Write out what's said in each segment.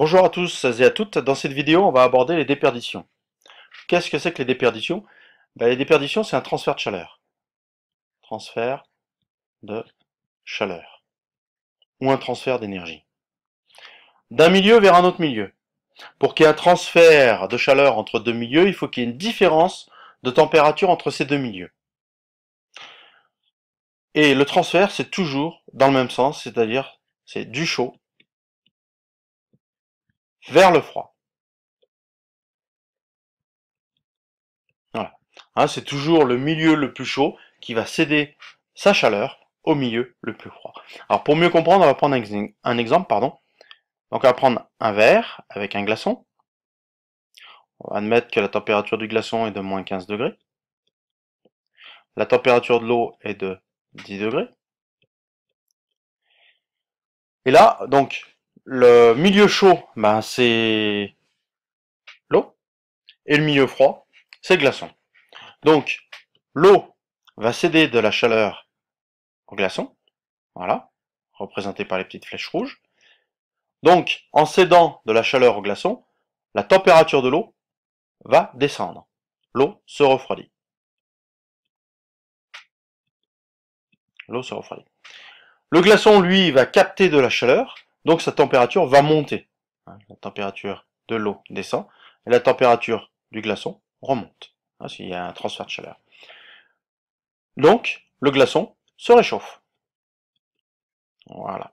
Bonjour à tous et à toutes. Dans cette vidéo, on va aborder les déperditions. Qu'est-ce que c'est que les déperditions ben, Les déperditions, c'est un transfert de chaleur. Transfert de chaleur. Ou un transfert d'énergie. D'un milieu vers un autre milieu. Pour qu'il y ait un transfert de chaleur entre deux milieux, il faut qu'il y ait une différence de température entre ces deux milieux. Et le transfert, c'est toujours dans le même sens, c'est-à-dire c'est du chaud vers le froid. Voilà. Hein, c'est toujours le milieu le plus chaud qui va céder sa chaleur au milieu le plus froid. Alors pour mieux comprendre, on va prendre un, exemple, pardon. Donc on va prendre un verre avec un glaçon. On va admettre que la température du glaçon est de moins 15 degrés. La température de l'eau est de 10 degrés. Et là, donc, le milieu chaud, ben, c'est l'eau. Et le milieu froid, c'est le glaçon. Donc, l'eau va céder de la chaleur au glaçon. Voilà, représenté par les petites flèches rouges. Donc, en cédant de la chaleur au glaçon, la température de l'eau va descendre. L'eau se refroidit. L'eau se refroidit. Le glaçon, lui, va capter de la chaleur donc sa température va monter. Hein, la température de l'eau descend et la température du glaçon remonte, hein, s'il y a un transfert de chaleur. Donc, le glaçon se réchauffe. Voilà.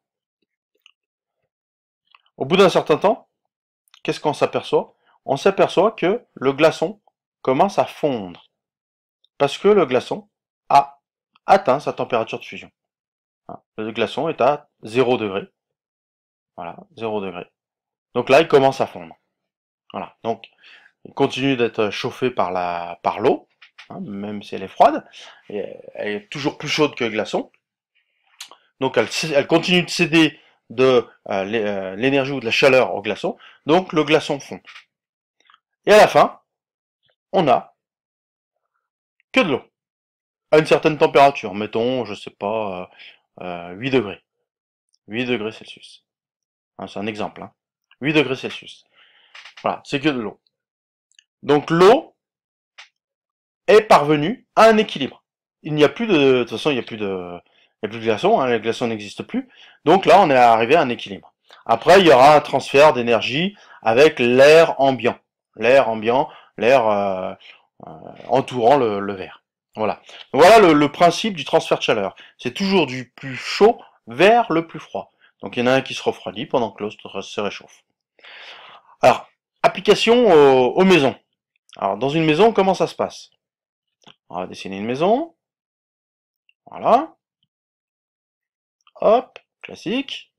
Au bout d'un certain temps, qu'est-ce qu'on s'aperçoit On s'aperçoit que le glaçon commence à fondre, parce que le glaçon a atteint sa température de fusion. Hein, le glaçon est à 0 degré, voilà, 0 degré. Donc là, il commence à fondre. Voilà, donc il continue d'être chauffé par la par l'eau, hein, même si elle est froide, et euh, elle est toujours plus chaude que le glaçon. Donc elle, continue de céder de euh, euh, l'énergie ou de la chaleur au glaçon, donc le glaçon fond. Et à la fin, on a que de l'eau, à une certaine température, mettons, je sais pas, 8 degrés. 8 degrés Celsius. Hein, c'est un exemple. Hein. 8 degrés Celsius. Voilà, c'est que de l'eau. Donc l'eau est parvenue à un équilibre. Il n'y a plus de, de toute façon, il n'y a plus de, il plus de glaçons, hein, les glaçons n'existent plus. Donc là, on est arrivé à un équilibre. Après, il y aura un transfert d'énergie avec l'air ambiant, l'air ambiant, l'air euh, euh, entourant le, verre. Voilà. Voilà le principe du transfert de chaleur. C'est toujours du plus chaud vers le plus froid. Donc il y en a un qui se refroidit pendant que l'autre se réchauffe. Alors, application aux, maisons. Alors dans une maison, comment ça se passe On va dessiner une maison. Voilà. Hop, classique,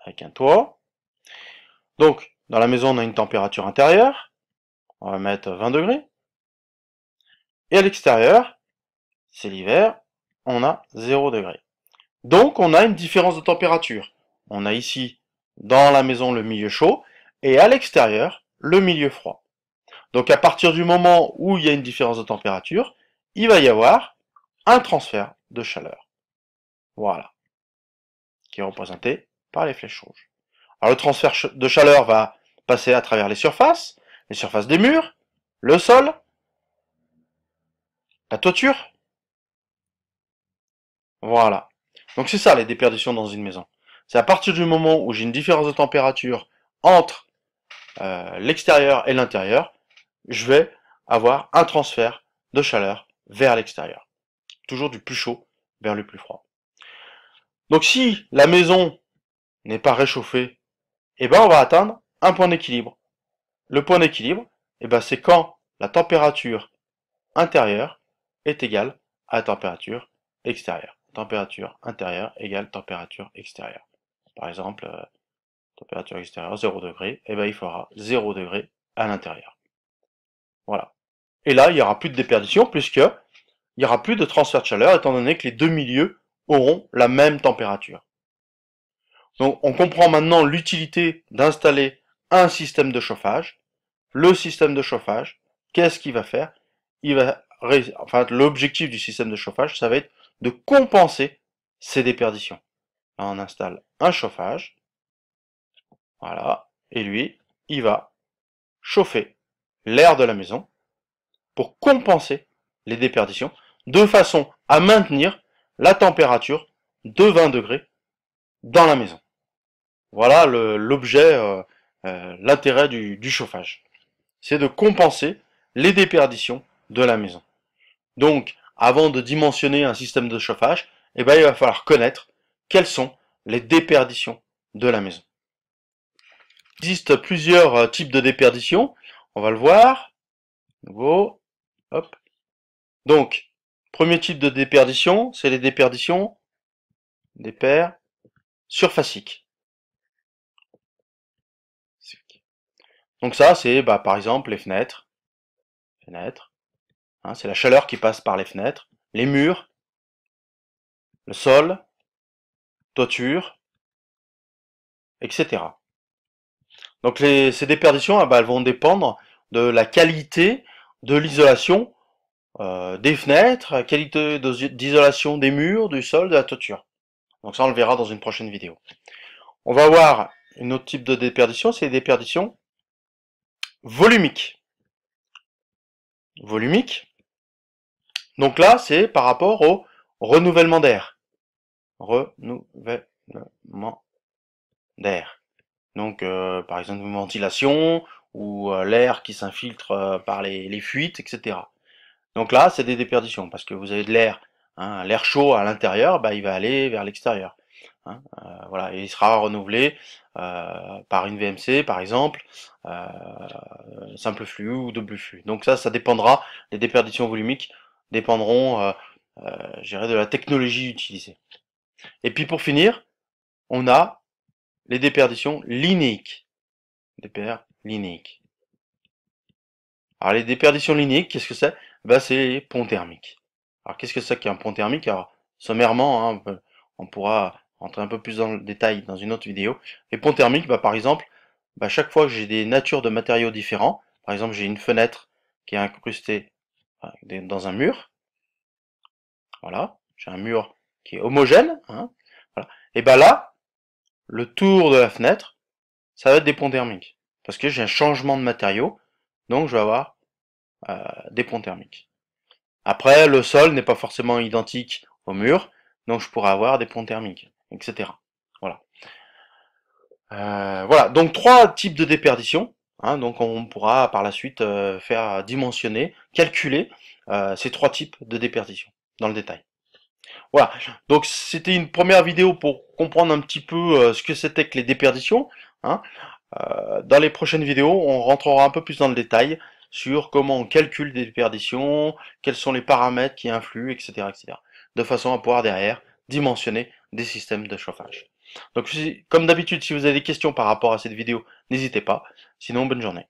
avec un toit. Donc, dans la maison, on a une température intérieure. On va mettre 20 degrés. Et à l'extérieur, c'est l'hiver, on a 0 degrés. Donc, on a une différence de température. On a ici dans la maison le milieu chaud et à l'extérieur le milieu froid. Donc à partir du moment où il y a une différence de température, il va y avoir un transfert de chaleur. Voilà. Qui est représenté par les flèches rouges. Alors le transfert de chaleur va passer à travers les surfaces, les surfaces des murs, le sol, la toiture. Voilà. Donc c'est ça les déperditions dans une maison. C'est à partir du moment où j'ai une différence de température entre euh, l'extérieur et l'intérieur, je vais avoir un transfert de chaleur vers l'extérieur. Toujours du plus chaud vers le plus froid. Donc si la maison n'est pas réchauffée, eh ben on va atteindre un point d'équilibre. Le point d'équilibre, eh ben c'est quand la température intérieure est égale à la température extérieure. Température intérieure égale température extérieure par exemple, euh, température extérieure 0 degré, et eh ben il fera 0 degré à l'intérieur. Voilà. Et là, il n'y aura plus de déperdition, puisque il n'y aura plus de transfert de chaleur, étant donné que les deux milieux auront la même température. Donc on comprend maintenant l'utilité d'installer un système de chauffage. Le système de chauffage, qu'est-ce qu'il va faire Il va enfin l'objectif du système de chauffage, ça va être de compenser ces déperditions on installe un chauffage. Voilà. Et lui, il va chauffer l'air de la maison pour compenser les déperditions de façon à maintenir la température de 20 degrés dans la maison. Voilà l'objet, euh, euh, l'intérêt du, chauffage. C'est de compenser les déperditions de la maison. Donc, avant de dimensionner un système de chauffage, eh ben, il va falloir connaître quelles sont les déperditions de la maison. Il existe plusieurs euh, types de déperditions. On va le voir. Nouveau. Hop. Donc, premier type de déperdition, c'est les déperditions des paires surfaciques. Donc ça, c'est bah, par exemple les fenêtres. Fenêtres. Hein, c'est la chaleur qui passe par les fenêtres. Les murs. Le sol toiture, etc. Donc ces déperditions, ah bah, elles vont dépendre de la qualité de l'isolation euh, des fenêtres, qualité d'isolation des murs, du sol, de la toiture. Donc ça, on le verra dans une prochaine vidéo. On va voir un autre type de déperdition, c'est les déperditions volumiques. Volumiques. Donc là, c'est par rapport au renouvellement d'air renouvellement d'air. Donc, euh, par exemple, une ventilation ou euh, l'air qui s'infiltre euh, par les, fuites, etc. Donc là, c'est des déperditions parce que vous avez de l'air, hein, l'air chaud à l'intérieur, bah, il va aller vers l'extérieur. Hein, voilà, il sera renouvelé par une VMC, par exemple, simple flux ou double flux. Donc ça, ça dépendra. Les déperditions volumiques dépendront, euh, de la technologie utilisée. Et puis pour finir, on a les déperditions linéiques. Alors les déperditions linéiques, qu'est-ce que c'est ben, C'est les ponts thermiques. Alors qu'est-ce que c'est qu'un pont thermique Alors sommairement, hein, on pourra rentrer un peu plus dans le détail dans une autre vidéo. Les ponts thermiques, ben, par exemple, ben, chaque fois que j'ai des natures de matériaux différents, par exemple j'ai une fenêtre qui est incrustée dans un mur, voilà, j'ai un mur qui est homogène, hein, et ben là, le tour de la fenêtre, ça va être des ponts thermiques. Parce que j'ai un changement de matériaux, donc je vais avoir euh, des ponts thermiques. Après, le sol n'est pas forcément identique au mur, donc je pourrais avoir des ponts thermiques, etc. Voilà. Euh, voilà, donc trois types de déperditions, hein, donc on pourra par la suite euh, faire dimensionner, calculer ces trois types de déperditions, dans le détail. Voilà, donc c'était une première vidéo pour comprendre un petit peu euh, ce que c'était que les déperditions. Hein. Euh, dans les prochaines vidéos, on rentrera un peu plus dans le détail sur comment on calcule des déperditions, quels sont les paramètres qui influent, etc. etc. de façon à pouvoir derrière dimensionner des systèmes de chauffage. Donc comme d'habitude, si vous avez des questions par rapport à cette vidéo, n'hésitez pas. Sinon, bonne journée.